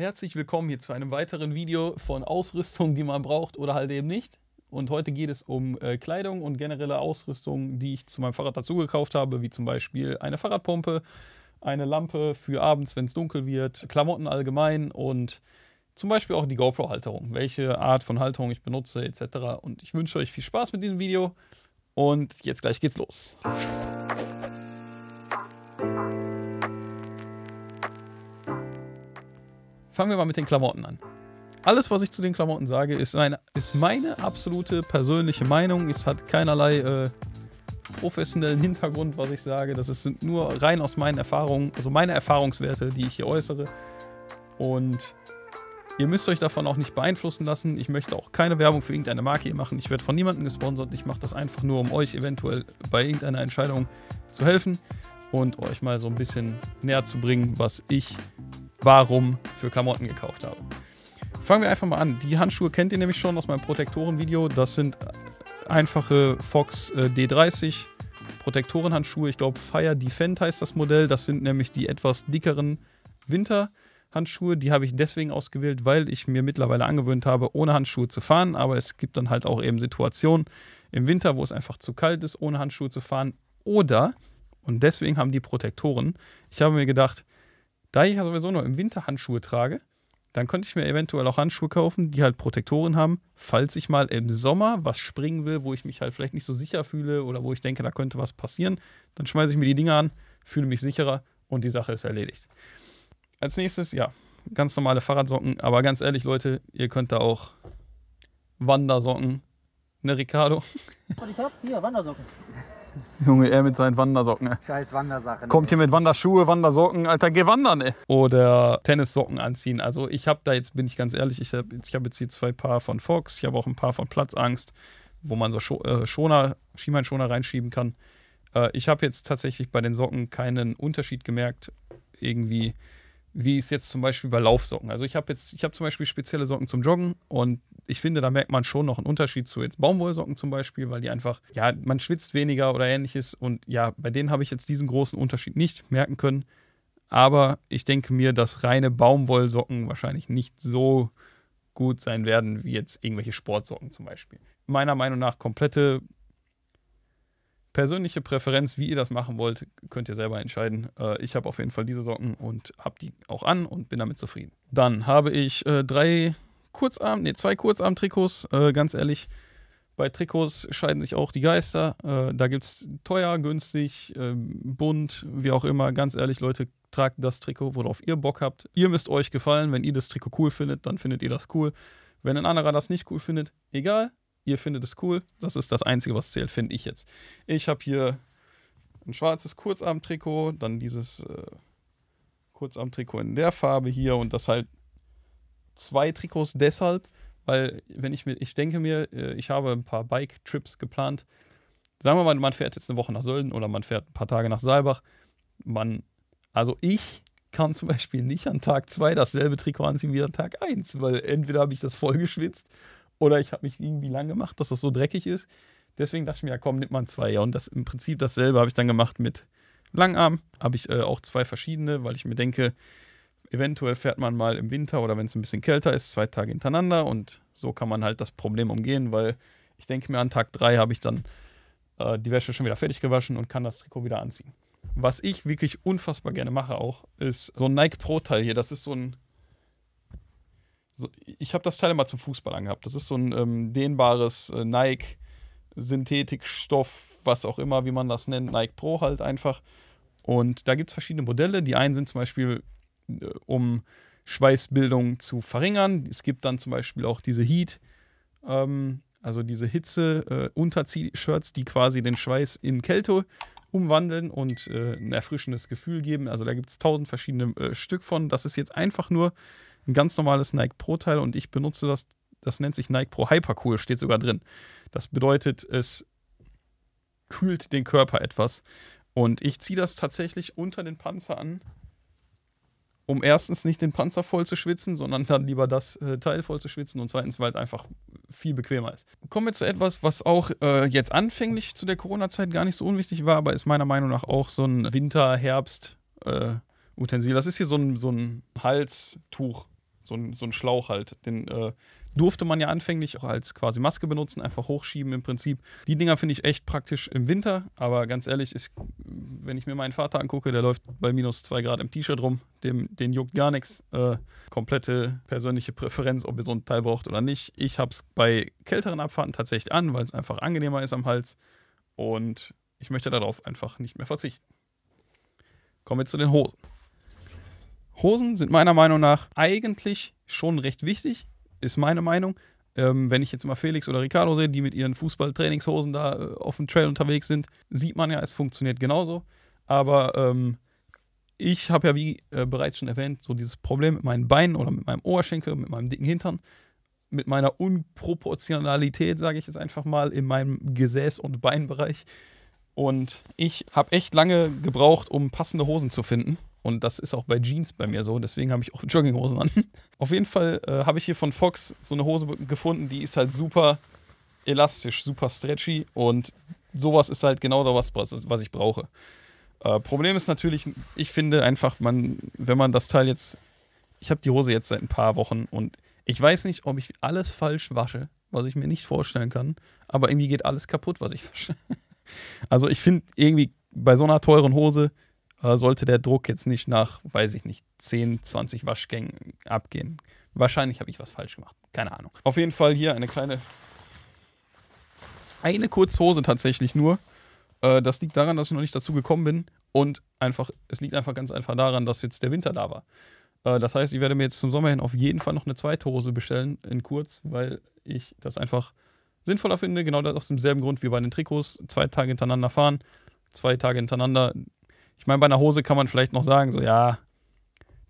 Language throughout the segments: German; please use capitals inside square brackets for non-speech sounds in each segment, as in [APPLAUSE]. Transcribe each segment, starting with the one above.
Herzlich willkommen hier zu einem weiteren Video von Ausrüstung, die man braucht oder halt eben nicht. Und heute geht es um äh, Kleidung und generelle Ausrüstung, die ich zu meinem Fahrrad dazu gekauft habe, wie zum Beispiel eine Fahrradpumpe, eine Lampe für abends, wenn es dunkel wird, Klamotten allgemein und zum Beispiel auch die GoPro-Halterung, welche Art von Halterung ich benutze etc. Und ich wünsche euch viel Spaß mit diesem Video und jetzt gleich geht's los. Musik fangen wir mal mit den Klamotten an. Alles, was ich zu den Klamotten sage, ist meine, ist meine absolute persönliche Meinung. Es hat keinerlei äh, professionellen Hintergrund, was ich sage. Das sind nur rein aus meinen Erfahrungen, also meine Erfahrungswerte, die ich hier äußere. Und ihr müsst euch davon auch nicht beeinflussen lassen. Ich möchte auch keine Werbung für irgendeine Marke hier machen. Ich werde von niemandem gesponsert. Ich mache das einfach nur, um euch eventuell bei irgendeiner Entscheidung zu helfen und euch mal so ein bisschen näher zu bringen, was ich warum für Klamotten gekauft habe. Fangen wir einfach mal an. Die Handschuhe kennt ihr nämlich schon aus meinem Protektoren-Video. Das sind einfache Fox äh, D30 Protektorenhandschuhe. Ich glaube, Fire Defend heißt das Modell. Das sind nämlich die etwas dickeren Winterhandschuhe. Die habe ich deswegen ausgewählt, weil ich mir mittlerweile angewöhnt habe, ohne Handschuhe zu fahren. Aber es gibt dann halt auch eben Situationen im Winter, wo es einfach zu kalt ist, ohne Handschuhe zu fahren. Oder, und deswegen haben die Protektoren, ich habe mir gedacht, da ich ja sowieso nur im Winter Handschuhe trage, dann könnte ich mir eventuell auch Handschuhe kaufen, die halt Protektoren haben, falls ich mal im Sommer was springen will, wo ich mich halt vielleicht nicht so sicher fühle oder wo ich denke, da könnte was passieren. Dann schmeiße ich mir die Dinger an, fühle mich sicherer und die Sache ist erledigt. Als nächstes, ja, ganz normale Fahrradsocken, aber ganz ehrlich, Leute, ihr könnt da auch Wandersocken, ne, Ricardo? Und ich hab hier Wandersocken. [LAUGHS] Junge, er mit seinen Wandersocken. Scheiß Wandersachen. Kommt hier mit Wanderschuhe, Wandersocken, Alter, geh wandern, ey. Oder Tennissocken anziehen. Also ich habe da jetzt, bin ich ganz ehrlich, ich habe ich hab jetzt hier zwei Paar von Fox, ich habe auch ein paar von Platzangst, wo man so Scho äh, Schoner, Schienbeinschoner reinschieben kann. Äh, ich habe jetzt tatsächlich bei den Socken keinen Unterschied gemerkt. Irgendwie wie es jetzt zum Beispiel bei Laufsocken. Also ich habe jetzt, ich habe zum Beispiel spezielle Socken zum Joggen und ich finde, da merkt man schon noch einen Unterschied zu jetzt Baumwollsocken zum Beispiel, weil die einfach, ja, man schwitzt weniger oder ähnliches und ja, bei denen habe ich jetzt diesen großen Unterschied nicht merken können. Aber ich denke mir, dass reine Baumwollsocken wahrscheinlich nicht so gut sein werden wie jetzt irgendwelche Sportsocken zum Beispiel. Meiner Meinung nach komplette persönliche Präferenz, wie ihr das machen wollt, könnt ihr selber entscheiden. Äh, ich habe auf jeden Fall diese Socken und habe die auch an und bin damit zufrieden. Dann habe ich äh, drei Kurzarm, nee, zwei Kurzarm-Trikots. Äh, ganz ehrlich, bei Trikots scheiden sich auch die Geister. Äh, da gibt es teuer, günstig, ähm, bunt, wie auch immer. Ganz ehrlich, Leute, tragt das Trikot, worauf ihr Bock habt. Ihr müsst euch gefallen. Wenn ihr das Trikot cool findet, dann findet ihr das cool. Wenn ein anderer das nicht cool findet, egal, Ihr findet es cool. Das ist das Einzige, was zählt, finde ich jetzt. Ich habe hier ein schwarzes Kurzarmtrikot, dann dieses äh, Kurzarmtrikot in der Farbe hier und das halt zwei Trikots deshalb, weil wenn ich mir, ich denke mir, äh, ich habe ein paar Bike-Trips geplant. Sagen wir mal, man fährt jetzt eine Woche nach Sölden oder man fährt ein paar Tage nach Saalbach. Man, also ich kann zum Beispiel nicht an Tag 2 dasselbe Trikot anziehen wie an Tag 1, weil entweder habe ich das voll geschwitzt oder ich habe mich irgendwie lang gemacht, dass das so dreckig ist. Deswegen dachte ich mir, ja komm, nimmt man zwei. Ja, und das im Prinzip dasselbe habe ich dann gemacht mit Langarm. Habe ich äh, auch zwei verschiedene, weil ich mir denke, eventuell fährt man mal im Winter oder wenn es ein bisschen kälter ist, zwei Tage hintereinander und so kann man halt das Problem umgehen, weil ich denke mir, an Tag drei habe ich dann äh, die Wäsche schon wieder fertig gewaschen und kann das Trikot wieder anziehen. Was ich wirklich unfassbar gerne mache auch, ist so ein Nike Pro-Teil hier. Das ist so ein ich habe das Teil immer zum Fußball angehabt. Das ist so ein ähm, dehnbares äh, Nike Synthetikstoff, was auch immer, wie man das nennt, Nike Pro halt einfach. Und da gibt es verschiedene Modelle. Die einen sind zum Beispiel, äh, um Schweißbildung zu verringern. Es gibt dann zum Beispiel auch diese Heat, ähm, also diese Hitze-Unterzieh-Shirts, äh, die quasi den Schweiß in Kälte umwandeln und äh, ein erfrischendes Gefühl geben. Also da gibt es tausend verschiedene äh, Stück von. Das ist jetzt einfach nur ein ganz normales Nike Pro-Teil und ich benutze das, das nennt sich Nike Pro Hypercool, steht sogar drin. Das bedeutet, es kühlt den Körper etwas. Und ich ziehe das tatsächlich unter den Panzer an, um erstens nicht den Panzer voll zu schwitzen, sondern dann lieber das äh, Teil voll zu schwitzen und zweitens, weil es einfach viel bequemer ist. Kommen wir zu etwas, was auch äh, jetzt anfänglich zu der Corona-Zeit gar nicht so unwichtig war, aber ist meiner Meinung nach auch so ein Winter-Herbst-Utensil. Äh, das ist hier so ein, so ein Halstuch, so ein, so ein Schlauch halt. Den äh, durfte man ja anfänglich auch als quasi Maske benutzen, einfach hochschieben im Prinzip. Die Dinger finde ich echt praktisch im Winter, aber ganz ehrlich, ich, wenn ich mir meinen Vater angucke, der läuft bei minus zwei Grad im T-Shirt rum, dem, den juckt gar nichts. Äh, komplette persönliche Präferenz, ob ihr so ein Teil braucht oder nicht. Ich habe es bei kälteren Abfahrten tatsächlich an, weil es einfach angenehmer ist am Hals und ich möchte darauf einfach nicht mehr verzichten. Kommen wir zu den Hosen. Hosen sind meiner Meinung nach eigentlich schon recht wichtig, ist meine Meinung. Ähm, wenn ich jetzt mal Felix oder Ricardo sehe, die mit ihren Fußballtrainingshosen da äh, auf dem Trail unterwegs sind, sieht man ja, es funktioniert genauso. Aber ähm, ich habe ja, wie äh, bereits schon erwähnt, so dieses Problem mit meinen Beinen oder mit meinem Oberschenkel, mit meinem dicken Hintern, mit meiner Unproportionalität, sage ich jetzt einfach mal, in meinem Gesäß- und Beinbereich. Und ich habe echt lange gebraucht, um passende Hosen zu finden. Und das ist auch bei Jeans bei mir so, deswegen habe ich auch [LAUGHS] Jogginghosen an. Auf jeden Fall äh, habe ich hier von Fox so eine Hose gefunden, die ist halt super elastisch, super stretchy und sowas ist halt genau das, was ich brauche. Äh, Problem ist natürlich, ich finde einfach, man, wenn man das Teil jetzt, ich habe die Hose jetzt seit ein paar Wochen und ich weiß nicht, ob ich alles falsch wasche, was ich mir nicht vorstellen kann, aber irgendwie geht alles kaputt, was ich [LAUGHS] wasche. Also ich finde irgendwie bei so einer teuren Hose äh, sollte der Druck jetzt nicht nach, weiß ich nicht, 10, 20 Waschgängen abgehen. Wahrscheinlich habe ich was falsch gemacht. Keine Ahnung. Auf jeden Fall hier eine kleine. Eine Kurzhose tatsächlich nur. Äh, das liegt daran, dass ich noch nicht dazu gekommen bin. Und einfach, es liegt einfach ganz einfach daran, dass jetzt der Winter da war. Äh, das heißt, ich werde mir jetzt zum Sommer hin auf jeden Fall noch eine zweite Hose bestellen, in kurz, weil ich das einfach sinnvoller finde. Genau das aus demselben Grund wie bei den Trikots. Zwei Tage hintereinander fahren, zwei Tage hintereinander ich meine, bei einer Hose kann man vielleicht noch sagen, so ja,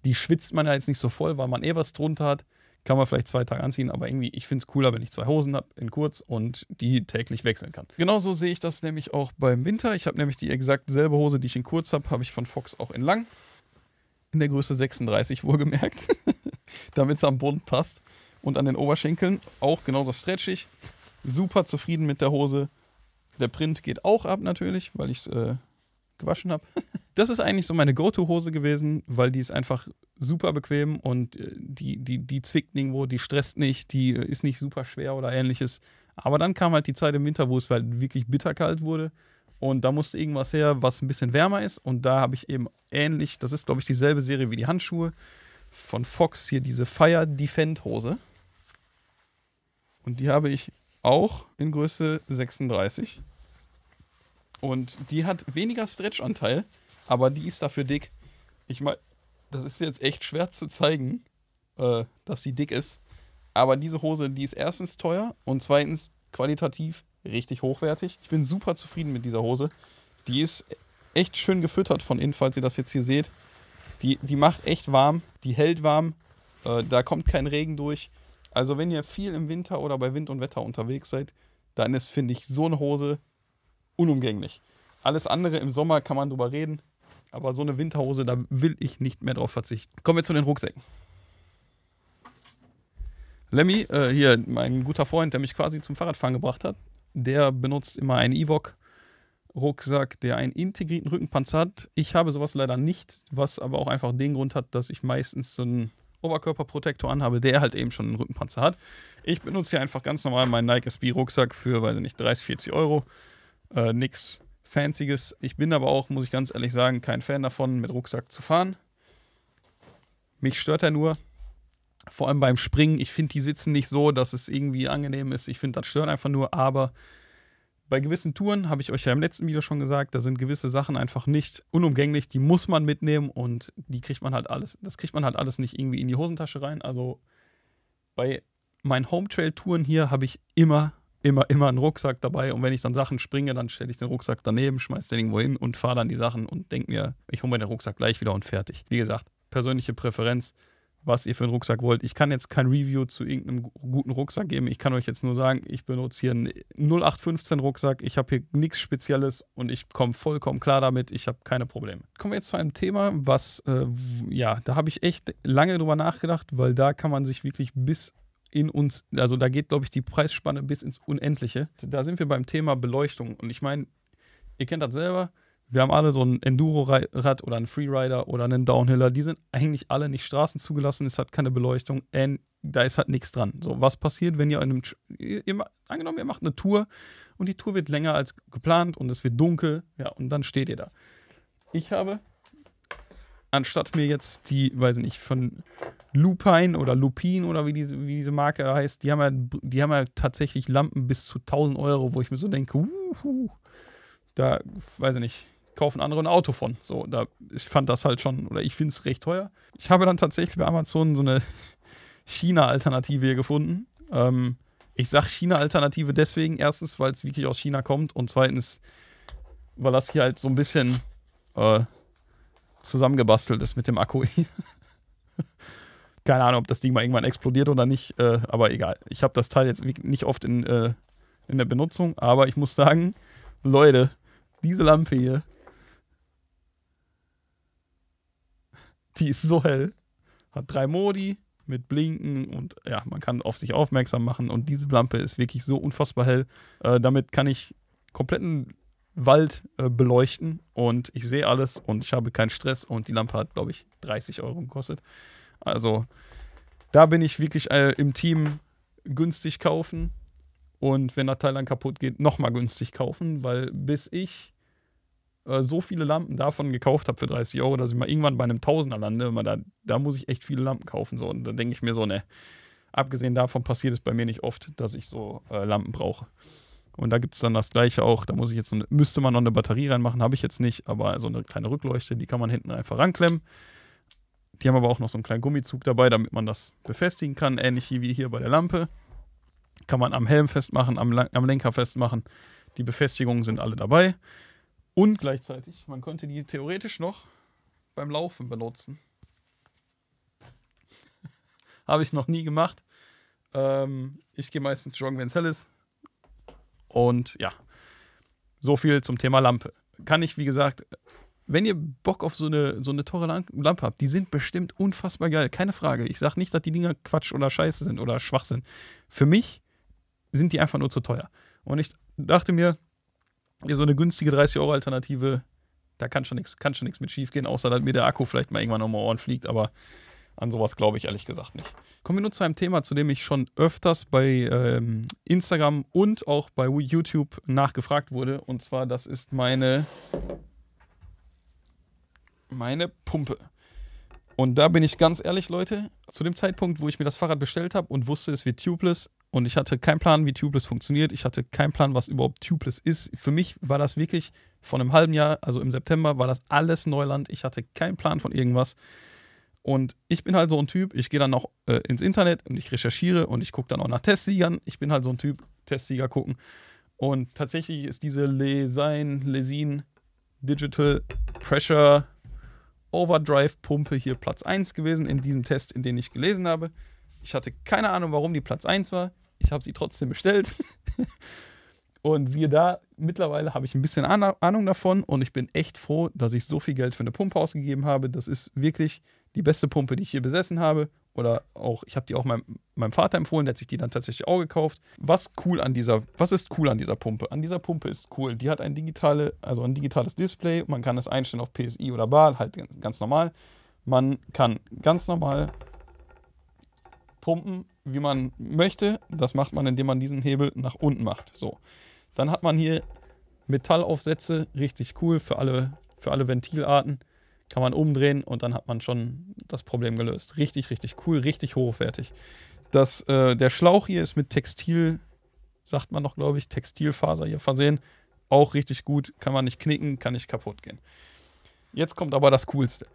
die schwitzt man ja jetzt nicht so voll, weil man eh was drunter hat. Kann man vielleicht zwei Tage anziehen, aber irgendwie, ich finde es cooler, wenn ich zwei Hosen habe in kurz und die täglich wechseln kann. Genauso sehe ich das nämlich auch beim Winter. Ich habe nämlich die exakt selbe Hose, die ich in kurz habe, habe ich von Fox auch in lang. In der Größe 36 wohlgemerkt, [LAUGHS] damit es am Boden passt. Und an den Oberschenkeln auch genauso stretchig. Super zufrieden mit der Hose. Der Print geht auch ab natürlich, weil ich es äh, gewaschen habe. [LAUGHS] das ist eigentlich so meine Go-To-Hose gewesen, weil die ist einfach super bequem und äh, die, die, die zwickt nirgendwo, die stresst nicht, die äh, ist nicht super schwer oder ähnliches. Aber dann kam halt die Zeit im Winter, wo es halt wirklich bitterkalt wurde. Und da musste irgendwas her, was ein bisschen wärmer ist. Und da habe ich eben ähnlich, das ist, glaube ich, dieselbe Serie wie die Handschuhe von Fox hier, diese Fire Defend Hose. Und die habe ich auch in Größe 36. Und die hat weniger Stretchanteil, aber die ist dafür dick. Ich meine, das ist jetzt echt schwer zu zeigen, äh, dass sie dick ist. Aber diese Hose, die ist erstens teuer und zweitens qualitativ richtig hochwertig. Ich bin super zufrieden mit dieser Hose. Die ist echt schön gefüttert von innen, falls ihr das jetzt hier seht. Die, die macht echt warm, die hält warm, äh, da kommt kein Regen durch. Also wenn ihr viel im Winter oder bei Wind und Wetter unterwegs seid, dann ist, finde ich, so eine Hose unumgänglich. Alles andere im Sommer kann man drüber reden. Aber so eine Winterhose, da will ich nicht mehr drauf verzichten. Kommen wir zu den Rucksäcken. Lemmy, äh, hier mein guter Freund, der mich quasi zum Fahrradfahren gebracht hat, der benutzt immer einen Evoc Rucksack, der einen integrierten Rückenpanzer hat. Ich habe sowas leider nicht, was aber auch einfach den Grund hat, dass ich meistens so einen Oberkörperprotektor anhabe, der halt eben schon einen Rückenpanzer hat. Ich benutze hier einfach ganz normal meinen Nike SB Rucksack für, weiß ich nicht, 30, 40 Euro. Äh, nix fancyes. Ich bin aber auch, muss ich ganz ehrlich sagen, kein Fan davon, mit Rucksack zu fahren. Mich stört er nur. Vor allem beim Springen. Ich finde, die sitzen nicht so, dass es irgendwie angenehm ist. Ich finde, das stört einfach nur. Aber bei gewissen Touren, habe ich euch ja im letzten Video schon gesagt, da sind gewisse Sachen einfach nicht unumgänglich. Die muss man mitnehmen und die kriegt man halt alles. Das kriegt man halt alles nicht irgendwie in die Hosentasche rein. Also bei meinen hometrail Touren hier habe ich immer immer, immer einen Rucksack dabei. Und wenn ich dann Sachen springe, dann stelle ich den Rucksack daneben, schmeiße den irgendwo hin und fahre dann die Sachen und denke mir, ich hole mir den Rucksack gleich wieder und fertig. Wie gesagt, persönliche Präferenz, was ihr für einen Rucksack wollt. Ich kann jetzt kein Review zu irgendeinem guten Rucksack geben. Ich kann euch jetzt nur sagen, ich benutze hier einen 0815 Rucksack. Ich habe hier nichts Spezielles und ich komme vollkommen klar damit. Ich habe keine Probleme. Kommen wir jetzt zu einem Thema, was, äh, ja, da habe ich echt lange drüber nachgedacht, weil da kann man sich wirklich bis in uns, also da geht, glaube ich, die Preisspanne bis ins Unendliche. Da sind wir beim Thema Beleuchtung. Und ich meine, ihr kennt das selber, wir haben alle so ein Enduro-Rad oder einen Freerider oder einen Downhiller. Die sind eigentlich alle nicht Straßen zugelassen, es hat keine Beleuchtung, da ist halt nichts dran. So, was passiert, wenn ihr in einem, ihr, angenommen, ihr macht eine Tour und die Tour wird länger als geplant und es wird dunkel, ja, und dann steht ihr da. Ich habe anstatt mir jetzt die, weiß ich nicht, von Lupine oder Lupin oder wie diese, wie diese Marke heißt, die haben, ja, die haben ja tatsächlich Lampen bis zu 1000 Euro, wo ich mir so denke, uhuhu, da, weiß ich nicht, kaufen andere ein Auto von. So, da, ich fand das halt schon, oder ich finde es recht teuer. Ich habe dann tatsächlich bei Amazon so eine China-Alternative hier gefunden. Ähm, ich sage China-Alternative deswegen, erstens, weil es wirklich aus China kommt und zweitens, weil das hier halt so ein bisschen äh, zusammengebastelt ist mit dem Akku. [LAUGHS] Keine Ahnung, ob das Ding mal irgendwann explodiert oder nicht, äh, aber egal. Ich habe das Teil jetzt nicht oft in, äh, in der Benutzung, aber ich muss sagen, Leute, diese Lampe hier, die ist so hell, hat drei Modi mit Blinken und ja, man kann auf sich aufmerksam machen und diese Lampe ist wirklich so unfassbar hell. Äh, damit kann ich kompletten Wald äh, beleuchten und ich sehe alles und ich habe keinen Stress und die Lampe hat, glaube ich, 30 Euro gekostet. Also da bin ich wirklich äh, im Team günstig kaufen und wenn der Teil dann kaputt geht, nochmal günstig kaufen, weil bis ich äh, so viele Lampen davon gekauft habe für 30 Euro, dass ich mal irgendwann bei einem Tausender lande, da, da muss ich echt viele Lampen kaufen. So. Und da denke ich mir so, ne, abgesehen davon passiert es bei mir nicht oft, dass ich so äh, Lampen brauche. Und da gibt es dann das gleiche auch, da muss ich jetzt müsste man noch eine Batterie reinmachen, habe ich jetzt nicht, aber so eine kleine Rückleuchte, die kann man hinten einfach ranklemmen. Die haben aber auch noch so einen kleinen Gummizug dabei, damit man das befestigen kann, ähnlich wie hier bei der Lampe. Kann man am Helm festmachen, am, am Lenker festmachen. Die Befestigungen sind alle dabei. Und gleichzeitig, man könnte die theoretisch noch beim Laufen benutzen. [LAUGHS] Habe ich noch nie gemacht. Ähm, ich gehe meistens joggen, wenn es hell ist. Und ja, so viel zum Thema Lampe. Kann ich, wie gesagt, wenn ihr Bock auf so eine, so eine teure Lampe habt, die sind bestimmt unfassbar geil. Keine Frage. Ich sage nicht, dass die Dinger Quatsch oder Scheiße sind oder Schwachsinn. Für mich sind die einfach nur zu teuer. Und ich dachte mir, so eine günstige 30-Euro-Alternative, da kann schon nichts mit schief gehen, außer dass mir der Akku vielleicht mal irgendwann um die Ohren fliegt, aber an sowas glaube ich ehrlich gesagt nicht. Kommen wir nun zu einem Thema, zu dem ich schon öfters bei ähm, Instagram und auch bei YouTube nachgefragt wurde. Und zwar, das ist meine, meine Pumpe. Und da bin ich ganz ehrlich, Leute, zu dem Zeitpunkt, wo ich mir das Fahrrad bestellt habe und wusste, es wird tubeless und ich hatte keinen Plan, wie tubeless funktioniert, ich hatte keinen Plan, was überhaupt tubeless ist. Für mich war das wirklich von einem halben Jahr, also im September, war das alles Neuland. Ich hatte keinen Plan von irgendwas. Und ich bin halt so ein Typ, ich gehe dann noch äh, ins Internet und ich recherchiere und ich gucke dann auch nach Testsiegern. Ich bin halt so ein Typ, Testsieger gucken. Und tatsächlich ist diese Lesin, Lesin Digital Pressure Overdrive Pumpe hier Platz 1 gewesen in diesem Test, in den ich gelesen habe. Ich hatte keine Ahnung, warum die Platz 1 war. Ich habe sie trotzdem bestellt. [LAUGHS] und siehe da, mittlerweile habe ich ein bisschen Ahnung davon und ich bin echt froh, dass ich so viel Geld für eine Pumpe ausgegeben habe. Das ist wirklich die beste Pumpe, die ich hier besessen habe. Oder auch, ich habe die auch meinem, meinem Vater empfohlen, der hat sich die dann tatsächlich auch gekauft. Was cool an dieser, was ist cool an dieser Pumpe? An dieser Pumpe ist cool. Die hat ein digitale, also ein digitales Display. Man kann es einstellen auf PSI oder BAL, halt ganz normal. Man kann ganz normal pumpen, wie man möchte. Das macht man, indem man diesen Hebel nach unten macht. So. Dann hat man hier Metallaufsätze, richtig cool für alle, für alle Ventilarten kann man umdrehen und dann hat man schon das Problem gelöst. Richtig, richtig cool, richtig hochwertig. Das, äh, der Schlauch hier ist mit Textil, sagt man noch, glaube ich, Textilfaser hier versehen. Auch richtig gut, kann man nicht knicken, kann nicht kaputt gehen. Jetzt kommt aber das Coolste.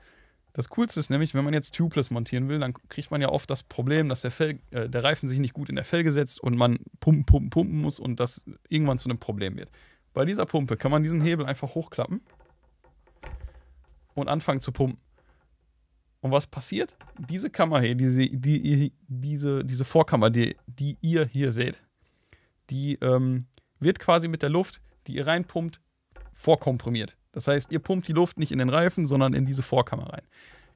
Das Coolste ist nämlich, wenn man jetzt tubeless montieren will, dann kriegt man ja oft das Problem, dass der, Fel, äh, der Reifen sich nicht gut in der Felge setzt und man pumpen, pumpen, pumpen muss und das irgendwann zu einem Problem wird. Bei dieser Pumpe kann man diesen Hebel einfach hochklappen und anfangen zu pumpen. Und was passiert? Diese Kammer hier, diese, die, diese, diese Vorkammer, die, die ihr hier seht, die ähm, wird quasi mit der Luft, die ihr reinpumpt, vorkomprimiert. Das heißt, ihr pumpt die Luft nicht in den Reifen, sondern in diese Vorkammer rein.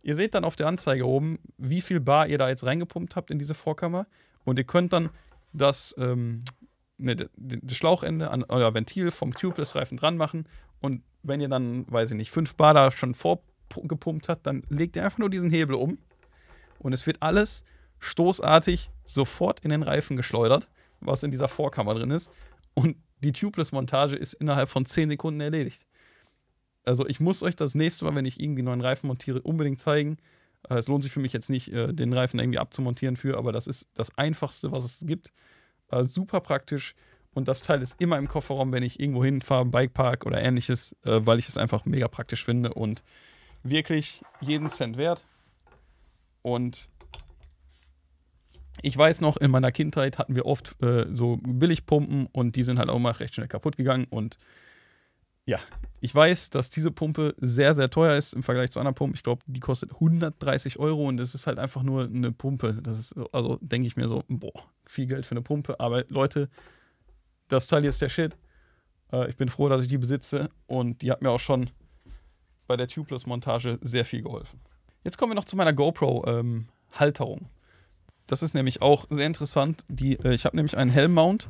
Ihr seht dann auf der Anzeige oben, wie viel Bar ihr da jetzt reingepumpt habt in diese Vorkammer. Und ihr könnt dann das, ähm, ne, das Schlauchende an euer Ventil vom Tubeless-Reifen dran machen und wenn ihr dann, weiß ich nicht, fünf Bar da schon vorgepumpt habt, dann legt ihr einfach nur diesen Hebel um und es wird alles stoßartig sofort in den Reifen geschleudert, was in dieser Vorkammer drin ist. Und die Tubeless-Montage ist innerhalb von zehn Sekunden erledigt. Also ich muss euch das nächste Mal, wenn ich irgendwie neuen Reifen montiere, unbedingt zeigen. Äh, es lohnt sich für mich jetzt nicht, äh, den Reifen irgendwie abzumontieren für, aber das ist das Einfachste, was es gibt. Äh, super praktisch und das Teil ist immer im Kofferraum, wenn ich irgendwo hinfahre, Bikepark oder ähnliches, äh, weil ich es einfach mega praktisch finde und wirklich jeden Cent wert. Und ich weiß noch, in meiner Kindheit hatten wir oft äh, so Billigpumpen und die sind halt auch mal recht schnell kaputt gegangen. Und ja, ich weiß, dass diese Pumpe sehr, sehr teuer ist im Vergleich zu anderen Pumpen. Ich glaube, die kostet 130 Euro und das ist halt einfach nur eine Pumpe. Das ist, also denke ich mir so, boah, viel Geld für eine Pumpe. Aber Leute, das Teil hier ist der Shit. Äh, ich bin froh, dass ich die besitze und die hat mir auch schon bei der Tubeless-Montage sehr viel geholfen. Jetzt kommen wir noch zu meiner GoPro-Halterung. Ähm, das ist nämlich auch sehr interessant. Die, äh, ich habe nämlich einen Helm-Mount.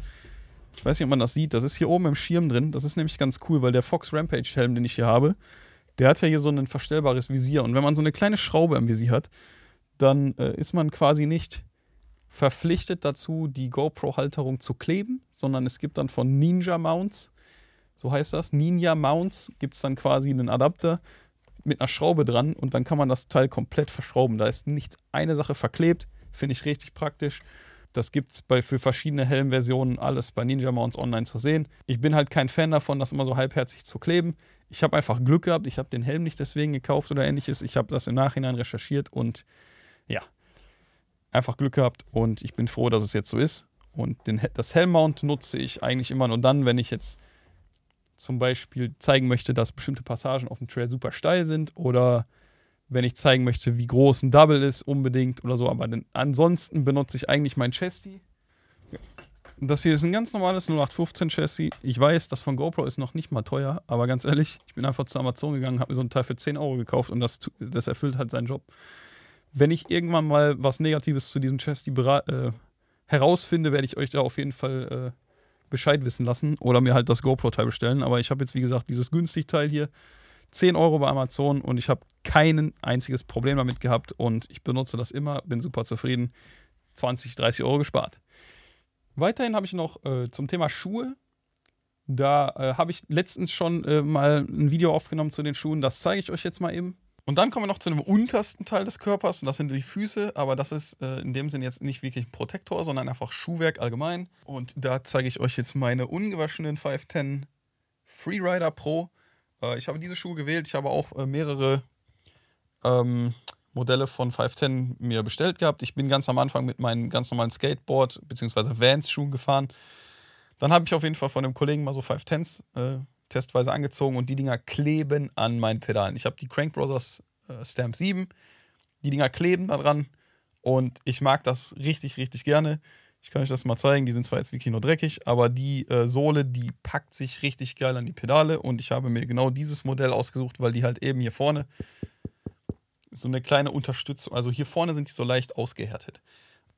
Ich weiß nicht, ob man das sieht. Das ist hier oben im Schirm drin. Das ist nämlich ganz cool, weil der Fox Rampage-Helm, den ich hier habe, der hat ja hier so ein verstellbares Visier. Und wenn man so eine kleine Schraube am Visier hat, dann äh, ist man quasi nicht verpflichtet dazu, die GoPro-Halterung zu kleben, sondern es gibt dann von Ninja Mounts, so heißt das, Ninja Mounts, gibt es dann quasi einen Adapter mit einer Schraube dran und dann kann man das Teil komplett verschrauben. Da ist nicht eine Sache verklebt, finde ich richtig praktisch. Das gibt es für verschiedene Helmversionen alles bei Ninja Mounts online zu sehen. Ich bin halt kein Fan davon, das immer so halbherzig zu kleben. Ich habe einfach Glück gehabt, ich habe den Helm nicht deswegen gekauft oder ähnliches. Ich habe das im Nachhinein recherchiert und ja, einfach Glück gehabt und ich bin froh, dass es jetzt so ist. Und den, das Hellmount nutze ich eigentlich immer nur dann, wenn ich jetzt zum Beispiel zeigen möchte, dass bestimmte Passagen auf dem Trail super steil sind oder wenn ich zeigen möchte, wie groß ein Double ist, unbedingt oder so. Aber den, ansonsten benutze ich eigentlich mein Chassis. Das hier ist ein ganz normales 0815 Chassis. Ich weiß, das von GoPro ist noch nicht mal teuer, aber ganz ehrlich, ich bin einfach zu Amazon gegangen, habe mir so ein Teil für 10 Euro gekauft und das, das erfüllt halt seinen Job wenn ich irgendwann mal was Negatives zu diesem Chesty äh, herausfinde, werde ich euch da auf jeden Fall äh, Bescheid wissen lassen oder mir halt das GoPro-Teil bestellen. Aber ich habe jetzt, wie gesagt, dieses günstig Teil hier. 10 Euro bei Amazon und ich habe kein einziges Problem damit gehabt und ich benutze das immer, bin super zufrieden. 20, 30 Euro gespart. Weiterhin habe ich noch äh, zum Thema Schuhe. Da äh, habe ich letztens schon äh, mal ein Video aufgenommen zu den Schuhen. Das zeige ich euch jetzt mal eben. Und dann kommen wir noch zu dem untersten Teil des Körpers und das sind die Füße, aber das ist äh, in dem Sinn jetzt nicht wirklich ein Protektor, sondern einfach Schuhwerk allgemein. Und da zeige ich euch jetzt meine ungewaschenen 510 Freerider Pro. Äh, ich habe diese Schuhe gewählt, ich habe auch äh, mehrere ähm, Modelle von 510 mir bestellt gehabt. Ich bin ganz am Anfang mit meinen ganz normalen Skateboard- bzw. Vans-Schuhen gefahren. Dann habe ich auf jeden Fall von einem Kollegen mal so 510s testweise angezogen und die Dinger kleben an meinen Pedalen. Ich habe die Crank Brothers äh, Stamp 7, die Dinger kleben da dran und ich mag das richtig, richtig gerne. Ich kann euch das mal zeigen, die sind zwar jetzt wirklich nur dreckig, aber die äh, Sohle, die packt sich richtig geil an die Pedale und ich habe mir genau dieses Modell ausgesucht, weil die halt eben hier vorne so eine kleine Unterstützung, also hier vorne sind die so leicht ausgehärtet.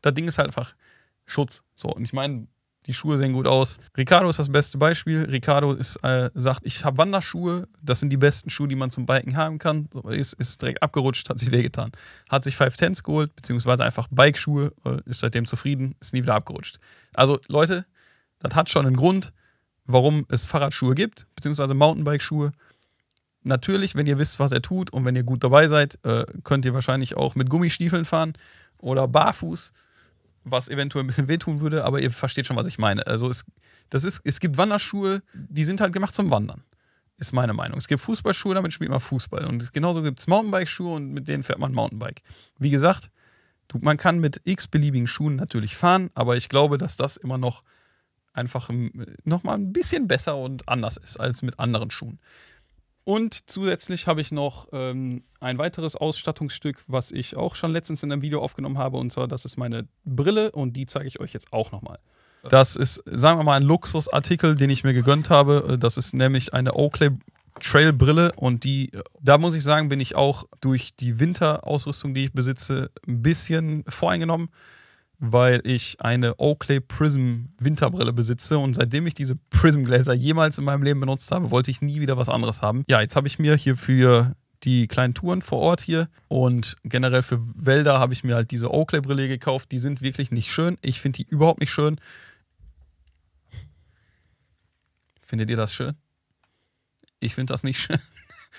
Das Ding ist halt einfach Schutz. So, und ich meine, die Schuhe sehen gut aus. Ricardo ist das beste Beispiel. Ricardo ist, äh, sagt, ich habe Wanderschuhe. Das sind die besten Schuhe, die man zum Biken haben kann. So, ist, ist direkt abgerutscht, hat sich wehgetan. Hat sich Five s geholt, beziehungsweise einfach Bikeschuhe, äh, ist seitdem zufrieden, ist nie wieder abgerutscht. Also Leute, das hat schon einen Grund, warum es Fahrradschuhe gibt, beziehungsweise Mountainbike-Schuhe. Natürlich, wenn ihr wisst, was er tut und wenn ihr gut dabei seid, äh, könnt ihr wahrscheinlich auch mit Gummistiefeln fahren oder barfuß was eventuell ein bisschen wehtun würde, aber ihr versteht schon, was ich meine. Also es, das ist, es gibt Wanderschuhe, die sind halt gemacht zum Wandern. Ist meine Meinung. Es gibt Fußballschuhe, damit spielt man Fußball. Und genauso gibt es Mountainbike-Schuhe und mit denen fährt man Mountainbike. Wie gesagt, man kann mit x-beliebigen Schuhen natürlich fahren, aber ich glaube, dass das immer noch einfach ähm, nochmal ein bisschen besser und anders ist als mit anderen Schuhen. Und zusätzlich habe ich noch ähm, ein weiteres Ausstattungsstück, was ich auch schon letztens in einem Video aufgenommen habe. Und zwar, das ist meine Brille und die zeige ich euch jetzt auch nochmal. Das ist, sagen wir mal, ein Luxusartikel, den ich mir gegönnt habe. Äh, das ist nämlich eine Oakley Trail Brille und die, äh, da muss ich sagen, bin ich auch durch die Winterausrüstung, die ich besitze, ein bisschen voreingenommen weil ich eine Oakley Prism Winterbrille besitze und seitdem ich diese Prism Gläser jemals in meinem Leben benutzt habe, wollte ich nie wieder was anderes haben. Ja, jetzt habe ich mir hier für die kleinen Touren vor Ort hier und generell für Wälder habe ich mir halt diese Oakley Brille gekauft. Die sind wirklich nicht schön. Ich finde die überhaupt nicht schön. Findet ihr das schön? Ich finde das nicht schön.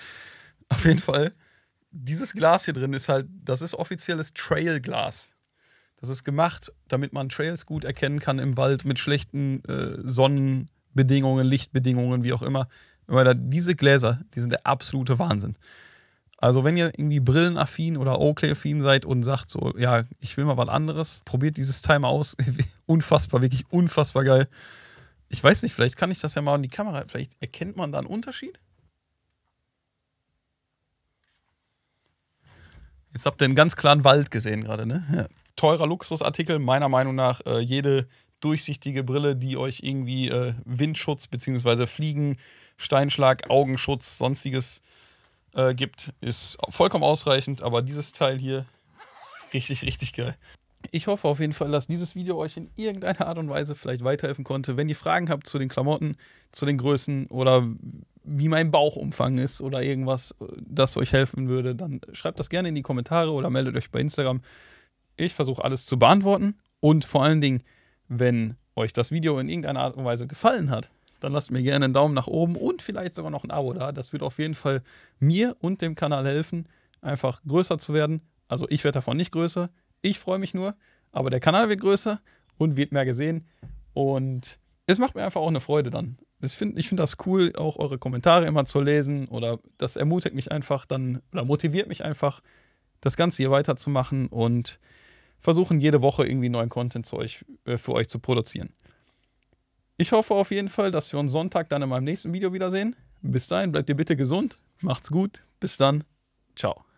[LAUGHS] Auf jeden Fall, dieses Glas hier drin ist halt, das ist offizielles Trailglas. Das ist gemacht, damit man Trails gut erkennen kann im Wald mit schlechten äh, Sonnenbedingungen, Lichtbedingungen, wie auch immer. Weil diese Gläser, die sind der absolute Wahnsinn. Also wenn ihr irgendwie Brillenaffin oder Oakley-affin seid und sagt so, ja, ich will mal was anderes, probiert dieses Time aus. [LAUGHS] unfassbar, wirklich unfassbar geil. Ich weiß nicht, vielleicht kann ich das ja mal in die Kamera, vielleicht erkennt man da einen Unterschied? Jetzt habt ihr einen ganz klaren Wald gesehen gerade, ne? Ja teurer Luxusartikel. Meiner Meinung nach äh, jede durchsichtige Brille, die euch irgendwie äh, Windschutz bzw. Fliegen, Steinschlag, Augenschutz, sonstiges äh, gibt, ist vollkommen ausreichend. Aber dieses Teil hier, richtig, richtig geil. Ich hoffe auf jeden Fall, dass dieses Video euch in irgendeiner Art und Weise vielleicht weiterhelfen konnte. Wenn ihr Fragen habt zu den Klamotten, zu den Größen oder wie mein Bauchumfang ist oder irgendwas, äh, das euch helfen würde, dann schreibt das gerne in die Kommentare oder meldet euch bei Instagram. Ich versuche alles zu beantworten und vor allen Dingen, wenn euch das Video in irgendeiner Art und Weise gefallen hat, dann lasst mir gerne einen Daumen nach oben und vielleicht sogar noch ein Abo da. Das würde auf jeden Fall mir und dem Kanal helfen, einfach größer zu werden. Also ich werde davon nicht größer, ich freue mich nur, aber der Kanal wird größer und wird mehr gesehen und es macht mir einfach auch eine Freude dann. Ich finde ich find das cool, auch eure Kommentare immer zu lesen oder das ermutigt mich einfach dann oder motiviert mich einfach, das Ganze hier weiterzumachen und versuchen jede Woche irgendwie neuen Content zu euch, äh, für euch zu produzieren. Ich hoffe auf jeden Fall, dass wir uns Sonntag dann in meinem nächsten Video wiedersehen. Bis dahin, bleibt ihr bitte gesund, macht's gut, bis dann, ciao.